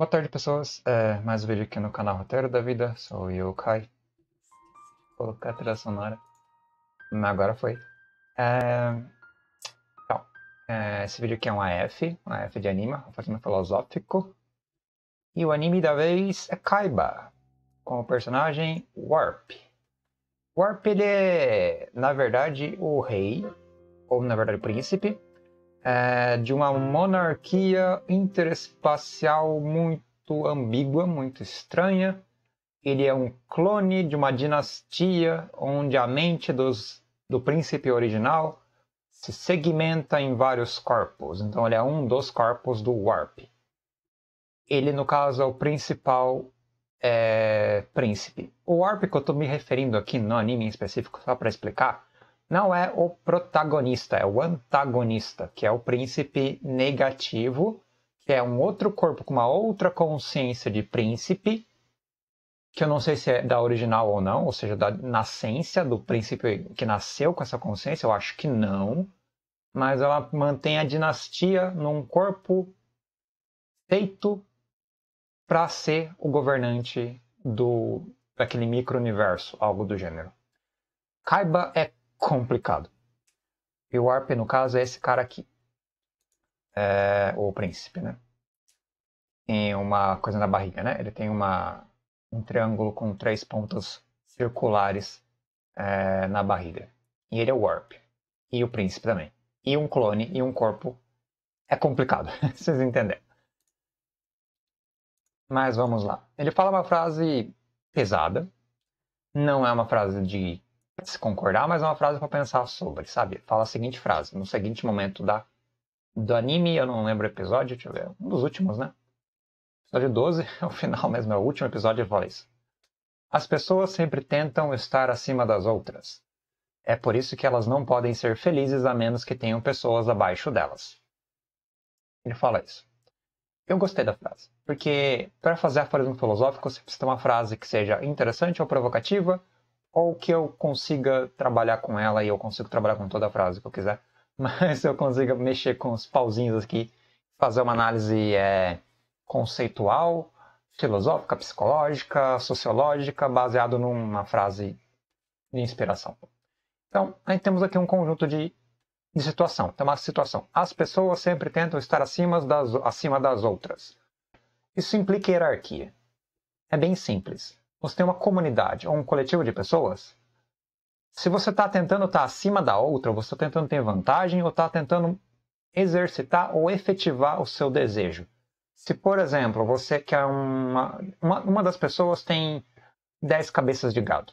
Boa tarde, pessoas. É, mais um vídeo aqui no canal Roteiro da Vida. Sou eu, Kai. Vou colocar a trilha sonora. Mas agora foi. É... Então, é, esse vídeo aqui é um AF, um AF de anima, um anime filosófico. E o anime da vez é Kaiba, com o personagem Warp. Warp, ele é, na verdade, o rei, ou na verdade, o príncipe, é, de uma monarquia interespacial muito ambígua, muito estranha. Ele é um clone de uma dinastia onde a mente dos, do príncipe original se segmenta em vários corpos. Então ele é um dos corpos do Warp. Ele, no caso, é o principal é, príncipe. O Warp que eu estou me referindo aqui no anime em específico, só para explicar, não é o protagonista, é o antagonista, que é o príncipe negativo, que é um outro corpo com uma outra consciência de príncipe, que eu não sei se é da original ou não, ou seja, da nascência do príncipe que nasceu com essa consciência, eu acho que não, mas ela mantém a dinastia num corpo feito para ser o governante do daquele micro-universo, algo do gênero. Kaiba é complicado. E o warp no caso, é esse cara aqui. É, o príncipe, né? Tem uma coisa na barriga, né? Ele tem uma, um triângulo com três pontos circulares é, na barriga. E ele é o Warp. E o príncipe também. E um clone e um corpo. É complicado, vocês entenderam. Mas vamos lá. Ele fala uma frase pesada. Não é uma frase de se concordar, mas é uma frase para pensar sobre, sabe? Fala a seguinte frase, no seguinte momento da, do anime, eu não lembro o episódio, deixa eu ver, um dos últimos, né? Episódio 12, é o final mesmo, é o último episódio, ele fala isso. As pessoas sempre tentam estar acima das outras. É por isso que elas não podem ser felizes a menos que tenham pessoas abaixo delas. Ele fala isso. Eu gostei da frase, porque para fazer aforismo filosófico você precisa ter uma frase que seja interessante ou provocativa, ou que eu consiga trabalhar com ela e eu consigo trabalhar com toda a frase que eu quiser, mas eu consiga mexer com os pauzinhos aqui, fazer uma análise é, conceitual, filosófica, psicológica, sociológica, baseado numa frase de inspiração. Então, aí temos aqui um conjunto de, de situação. Tem uma situação. As pessoas sempre tentam estar acima das, acima das outras. Isso implica hierarquia. É bem simples. Você tem uma comunidade ou um coletivo de pessoas. Se você está tentando estar tá acima da outra, você está tentando ter vantagem ou está tentando exercitar ou efetivar o seu desejo. Se, por exemplo, você quer uma. Uma, uma das pessoas tem 10 cabeças de gado.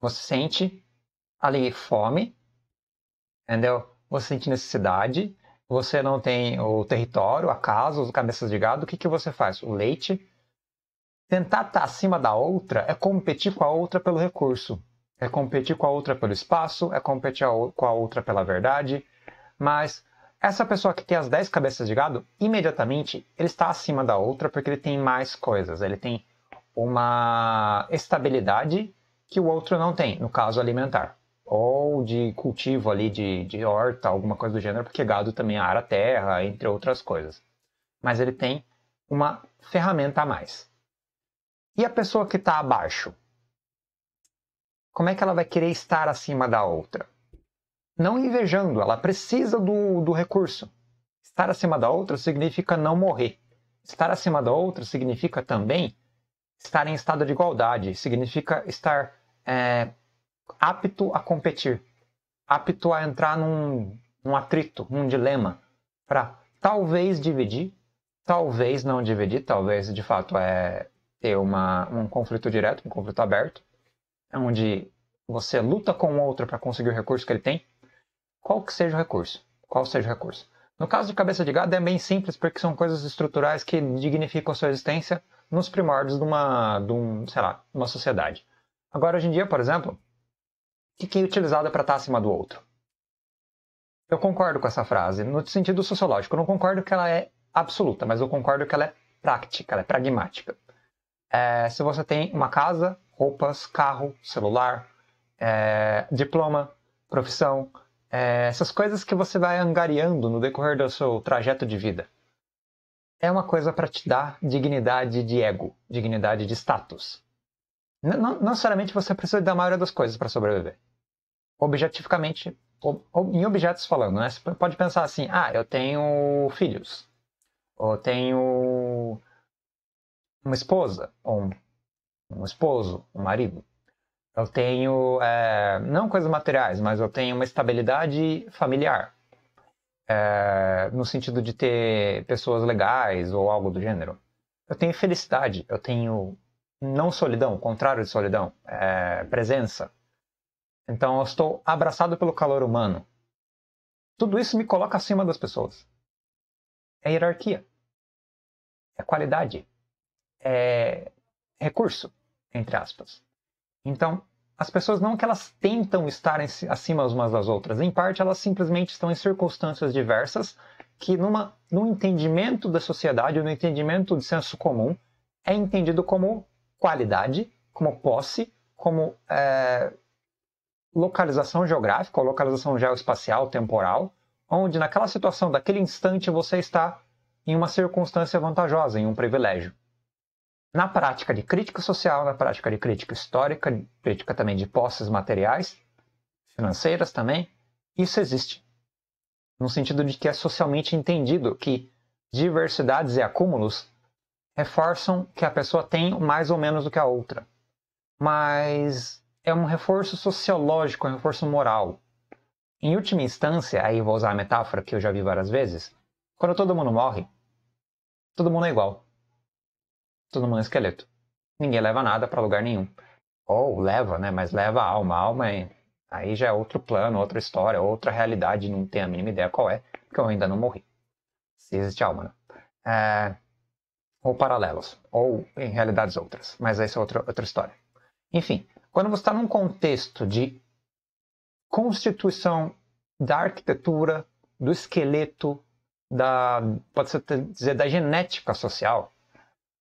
Você sente ali fome, entendeu? Você sente necessidade, você não tem o território, a casa, os cabeças de gado, o que, que você faz? O leite, Tentar estar tá acima da outra é competir com a outra pelo recurso, é competir com a outra pelo espaço, é competir com a outra pela verdade, mas essa pessoa que tem as 10 cabeças de gado, imediatamente ele está acima da outra porque ele tem mais coisas, ele tem uma estabilidade que o outro não tem, no caso alimentar, ou de cultivo ali de, de horta, alguma coisa do gênero, porque gado também ara é terra, entre outras coisas. Mas ele tem uma ferramenta a mais. E a pessoa que está abaixo? Como é que ela vai querer estar acima da outra? Não invejando, ela precisa do, do recurso. Estar acima da outra significa não morrer. Estar acima da outra significa também estar em estado de igualdade, significa estar é, apto a competir, apto a entrar num, num atrito, num dilema, para talvez dividir, talvez não dividir, talvez de fato é ter uma, um conflito direto, um conflito aberto, onde você luta com o outro para conseguir o recurso que ele tem, qual que seja o recurso. Qual seja o recurso. No caso de cabeça de gado é bem simples, porque são coisas estruturais que dignificam a sua existência nos primórdios de uma, de um, sei lá, uma sociedade. Agora, hoje em dia, por exemplo, o que é utilizado para estar acima do outro? Eu concordo com essa frase, no sentido sociológico. Eu não concordo que ela é absoluta, mas eu concordo que ela é prática, ela é pragmática. É, se você tem uma casa, roupas, carro, celular, é, diploma, profissão, é, essas coisas que você vai angariando no decorrer do seu trajeto de vida. É uma coisa para te dar dignidade de ego, dignidade de status. Não, necessariamente você precisa da maioria das coisas para sobreviver. Objetificamente, ou, em objetos falando, né? Você pode pensar assim: ah, eu tenho filhos, ou tenho uma esposa, ou um, um esposo, um marido. Eu tenho, é, não coisas materiais, mas eu tenho uma estabilidade familiar. É, no sentido de ter pessoas legais ou algo do gênero. Eu tenho felicidade, eu tenho não solidão, contrário de solidão, é, presença. Então eu estou abraçado pelo calor humano. Tudo isso me coloca acima das pessoas. É hierarquia. É qualidade é, recurso, entre aspas. Então, as pessoas não que elas tentam estar acima umas das outras, em parte elas simplesmente estão em circunstâncias diversas que numa, no entendimento da sociedade, no entendimento do senso comum, é entendido como qualidade, como posse, como é, localização geográfica ou localização geoespacial, temporal, onde naquela situação, daquele instante, você está em uma circunstância vantajosa, em um privilégio na prática de crítica social, na prática de crítica histórica, crítica também de posses materiais, financeiras também, isso existe. No sentido de que é socialmente entendido que diversidades e acúmulos reforçam que a pessoa tem mais ou menos do que a outra. Mas é um reforço sociológico, é um reforço moral. Em última instância, aí vou usar a metáfora que eu já vi várias vezes, quando todo mundo morre, todo mundo é igual todo mundo é esqueleto. Ninguém leva nada para lugar nenhum. Ou leva, né? Mas leva a alma. A alma é... aí já é outro plano, outra história, outra realidade. Não tenho a mínima ideia qual é, porque eu ainda não morri. Se existe alma, né? É... Ou paralelos, ou em realidades outras. Mas essa é outra, outra história. Enfim, quando você está num contexto de constituição da arquitetura, do esqueleto, da, pode ser dizer, da genética social,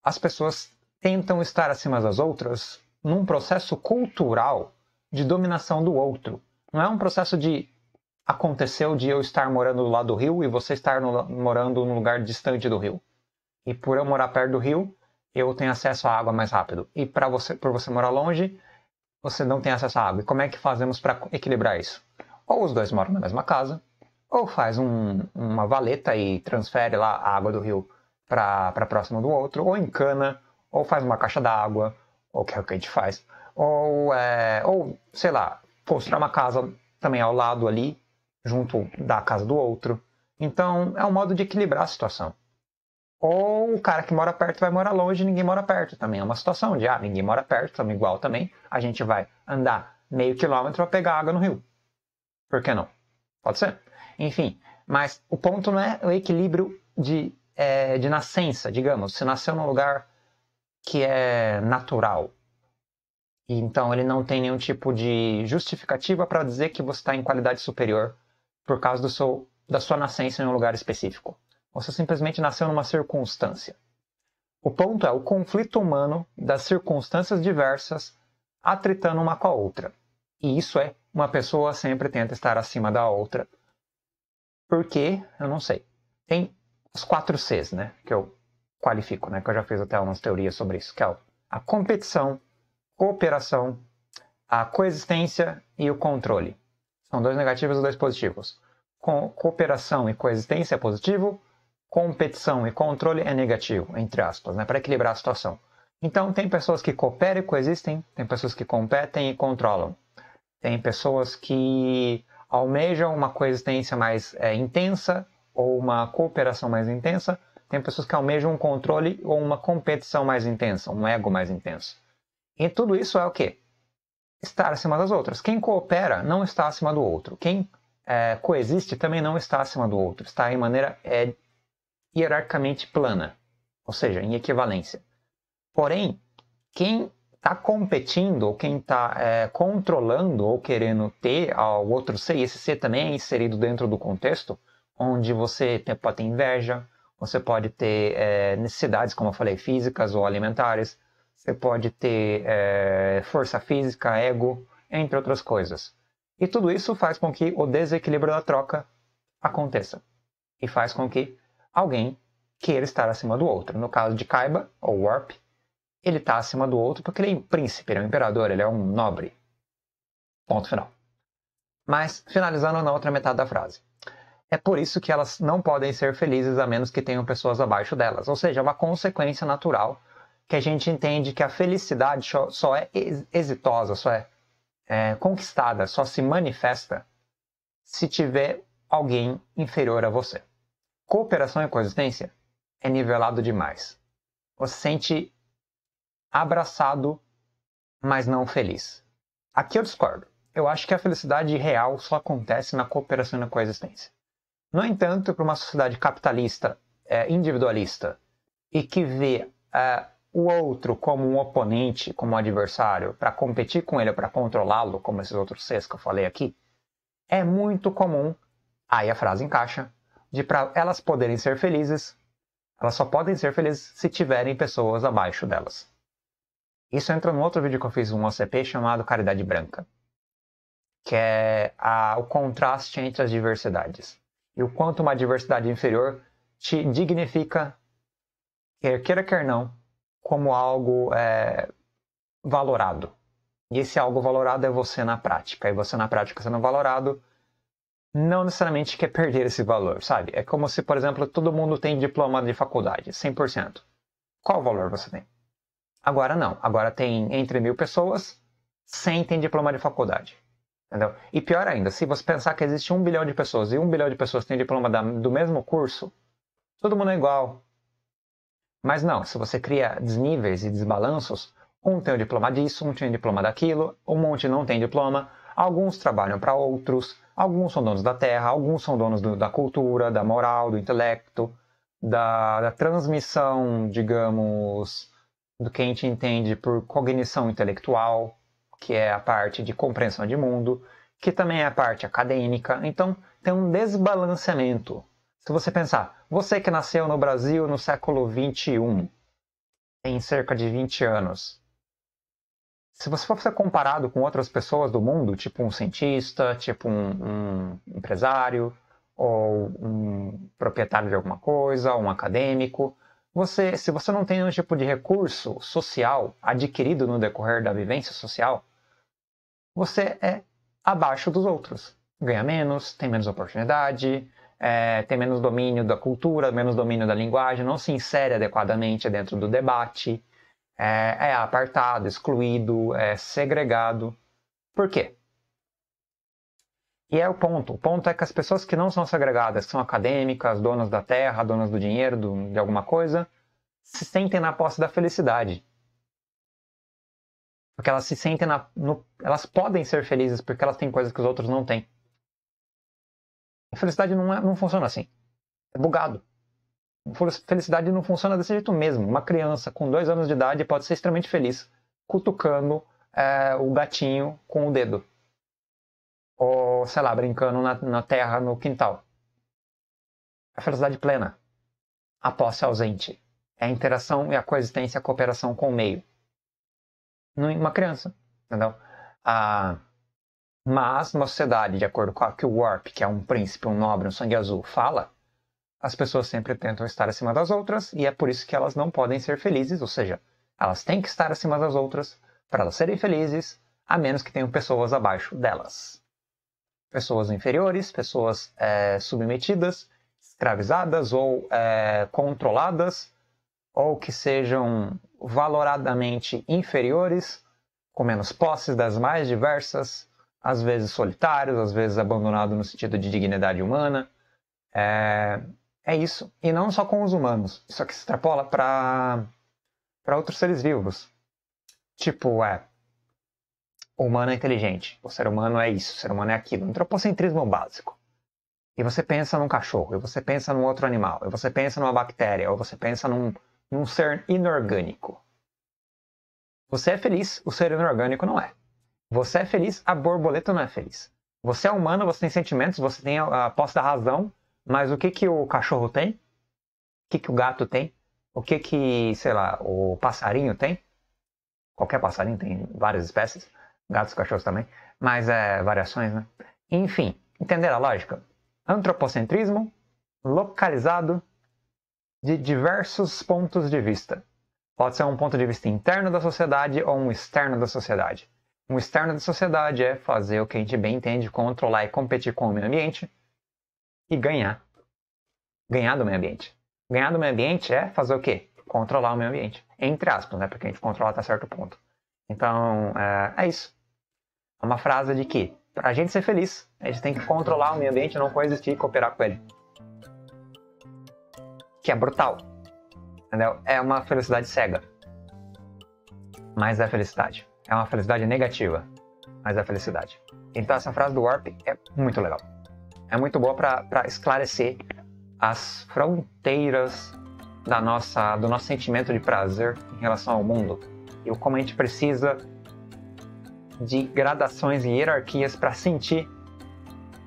as pessoas tentam estar acima das outras num processo cultural de dominação do outro. Não é um processo de aconteceu de eu estar morando lá do rio e você estar no, morando num lugar distante do rio. E por eu morar perto do rio, eu tenho acesso à água mais rápido. E para você, por você morar longe, você não tem acesso à água. E como é que fazemos para equilibrar isso? Ou os dois moram na mesma casa, ou faz um, uma valeta e transfere lá a água do rio para próximo do outro, ou encana, ou faz uma caixa d'água, ou é o que a gente faz, ou, é, ou sei lá, construir uma casa também ao lado ali, junto da casa do outro. Então é um modo de equilibrar a situação. Ou o cara que mora perto vai morar longe ninguém mora perto também. É uma situação de, ah, ninguém mora perto, estamos igual também. A gente vai andar meio quilômetro para pegar água no rio. Por que não? Pode ser. Enfim, mas o ponto não é o equilíbrio de é, de nascença, digamos. Você nasceu num lugar que é natural. então ele não tem nenhum tipo de justificativa para dizer que você está em qualidade superior por causa do seu, da sua nascença em um lugar específico. Você simplesmente nasceu numa circunstância. O ponto é o conflito humano das circunstâncias diversas atritando uma com a outra. E isso é uma pessoa sempre tenta estar acima da outra. Por quê? Eu não sei. Tem os quatro Cs, né? Que eu qualifico, né? Que eu já fiz até umas teorias sobre isso, que é a competição, cooperação, a coexistência e o controle. São dois negativos e dois positivos. Co cooperação e coexistência é positivo, competição e controle é negativo, entre aspas, né? Para equilibrar a situação. Então, tem pessoas que cooperam e coexistem, tem pessoas que competem e controlam, tem pessoas que almejam uma coexistência mais é, intensa ou uma cooperação mais intensa, tem pessoas que almejam um controle ou uma competição mais intensa, um ego mais intenso. E tudo isso é o quê? Estar acima das outras. Quem coopera não está acima do outro. Quem é, coexiste também não está acima do outro. Está em maneira é, hierarquicamente plana, ou seja, em equivalência. Porém, quem está competindo, ou quem está é, controlando ou querendo ter ao outro ser, e esse ser também é inserido dentro do contexto, onde você tem, pode ter inveja, você pode ter é, necessidades, como eu falei, físicas ou alimentares, você pode ter é, força física, ego, entre outras coisas. E tudo isso faz com que o desequilíbrio da troca aconteça e faz com que alguém queira estar acima do outro. No caso de Kaiba, ou Warp, ele está acima do outro porque ele é um príncipe, ele é um imperador, ele é um nobre. Ponto final. Mas, finalizando na outra metade da frase. É por isso que elas não podem ser felizes a menos que tenham pessoas abaixo delas. Ou seja, é uma consequência natural que a gente entende que a felicidade só é exitosa, só é, é conquistada, só se manifesta se tiver alguém inferior a você. Cooperação e coexistência é nivelado demais. Você se sente abraçado, mas não feliz. Aqui eu discordo. Eu acho que a felicidade real só acontece na cooperação e na coexistência. No entanto, para uma sociedade capitalista, é, individualista, e que vê é, o outro como um oponente, como um adversário, para competir com ele, para controlá-lo, como esses outros seis que eu falei aqui, é muito comum, aí a frase encaixa, de para elas poderem ser felizes, elas só podem ser felizes se tiverem pessoas abaixo delas. Isso entra no outro vídeo que eu fiz, um OCP, chamado Caridade Branca, que é a, o contraste entre as diversidades e o quanto uma diversidade inferior te dignifica, quer queira, quer não, como algo é, valorado. E esse algo valorado é você na prática. E você na prática sendo valorado, não necessariamente quer perder esse valor, sabe? É como se, por exemplo, todo mundo tem diploma de faculdade, 100%. Qual valor você tem? Agora não. Agora tem entre mil pessoas, 100 tem diploma de faculdade. Entendeu? E pior ainda, se você pensar que existe um bilhão de pessoas e um bilhão de pessoas têm diploma da, do mesmo curso, todo mundo é igual. Mas não, se você cria desníveis e desbalanços, um tem o diploma disso, um tem o diploma daquilo, um monte não tem diploma, alguns trabalham para outros, alguns são donos da terra, alguns são donos do, da cultura, da moral, do intelecto, da, da transmissão, digamos, do que a gente entende por cognição intelectual que é a parte de compreensão de mundo, que também é a parte acadêmica. Então, tem um desbalanceamento. Se você pensar, você que nasceu no Brasil no século 21, tem cerca de 20 anos. Se você for ser comparado com outras pessoas do mundo, tipo um cientista, tipo um, um empresário, ou um proprietário de alguma coisa, um acadêmico, você, se você não tem nenhum tipo de recurso social adquirido no decorrer da vivência social, você é abaixo dos outros. Ganha menos, tem menos oportunidade, é, tem menos domínio da cultura, menos domínio da linguagem, não se insere adequadamente dentro do debate, é, é apartado, excluído, é segregado. Por quê? E é o ponto. O ponto é que as pessoas que não são segregadas, que são acadêmicas, donas da terra, donas do dinheiro, do, de alguma coisa, se sentem na posse da felicidade. Porque elas se sentem na. No, elas podem ser felizes porque elas têm coisas que os outros não têm. A felicidade não, é, não funciona assim. É bugado. Felicidade não funciona desse jeito mesmo. Uma criança com dois anos de idade pode ser extremamente feliz cutucando é, o gatinho com o dedo. Ou, sei lá, brincando na, na terra, no quintal. A é felicidade plena. A posse é ausente. É a interação e a coexistência, a cooperação com o meio numa criança, entendeu? Ah, mas uma sociedade, de acordo com o que o Warp, que é um príncipe, um nobre, um sangue azul, fala, as pessoas sempre tentam estar acima das outras e é por isso que elas não podem ser felizes, ou seja, elas têm que estar acima das outras para elas serem felizes, a menos que tenham pessoas abaixo delas. Pessoas inferiores, pessoas é, submetidas, escravizadas ou é, controladas, ou que sejam valoradamente inferiores, com menos posses das mais diversas, às vezes solitários, às vezes abandonado no sentido de dignidade humana. É, é isso. E não só com os humanos. Isso aqui se extrapola para outros seres vivos. Tipo, é. O humano é inteligente. O ser humano é isso. O ser humano é aquilo. Antropocentrismo básico. E você pensa num cachorro, e você pensa num outro animal, e você pensa numa bactéria, ou você pensa num, num ser inorgânico. Você é feliz, o ser inorgânico não é. Você é feliz, a borboleta não é feliz. Você é humano, você tem sentimentos, você tem a, a posse da razão, mas o que, que o cachorro tem? O que, que o gato tem? O que que, sei lá, o passarinho tem? Qualquer passarinho tem várias espécies, gatos, cachorros também, mas é variações, né? Enfim, entender a lógica? Antropocentrismo localizado de diversos pontos de vista. Pode ser um ponto de vista interno da sociedade ou um externo da sociedade. Um externo da sociedade é fazer o que a gente bem entende, controlar e competir com o meio ambiente e ganhar. Ganhar do meio ambiente. Ganhar do meio ambiente é fazer o quê? Controlar o meio ambiente. Entre aspas, né? Porque a gente controla até certo ponto. Então, é, é isso. É uma frase de que, para a gente ser feliz, a gente tem que controlar o meio ambiente, não coexistir e cooperar com ele que é brutal. Entendeu? É uma felicidade cega. Mas é felicidade. É uma felicidade negativa. Mas é felicidade. Então essa frase do Warp é muito legal. É muito boa para esclarecer as fronteiras da nossa, do nosso sentimento de prazer em relação ao mundo. E como a gente precisa de gradações e hierarquias para sentir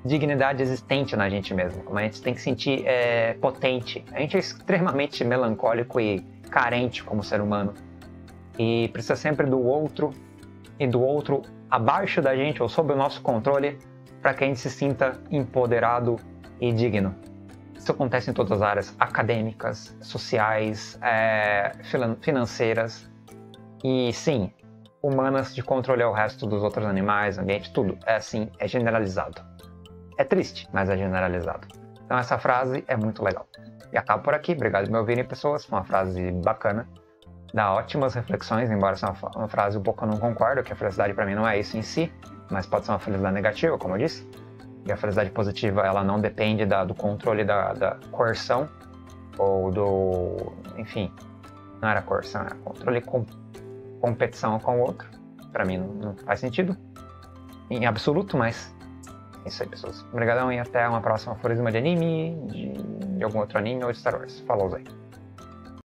dignidade existente na gente mesmo, a gente tem que sentir é, potente. A gente é extremamente melancólico e carente como ser humano e precisa sempre do outro e do outro abaixo da gente ou sob o nosso controle para que a gente se sinta empoderado e digno. Isso acontece em todas as áreas acadêmicas, sociais, é, financeiras e sim, humanas de controle ao resto dos outros animais, ambiente, tudo. É assim, é generalizado. É triste, mas é generalizado. Então essa frase é muito legal. E acabo por aqui. Obrigado por me ouvirem, pessoas. Foi uma frase bacana. Dá ótimas reflexões, embora seja uma, uma frase um pouco eu não concordo, que a felicidade para mim não é isso em si, mas pode ser uma felicidade negativa, como eu disse. E a felicidade positiva, ela não depende da, do controle da, da coerção ou do... enfim, não era coerção, era controle com competição com o outro. Para mim não, não faz sentido em absoluto, mas isso aí, pessoas. Obrigadão e até uma próxima aforisma de anime, de, de algum outro anime ou de Star Wars. Falou, Zé.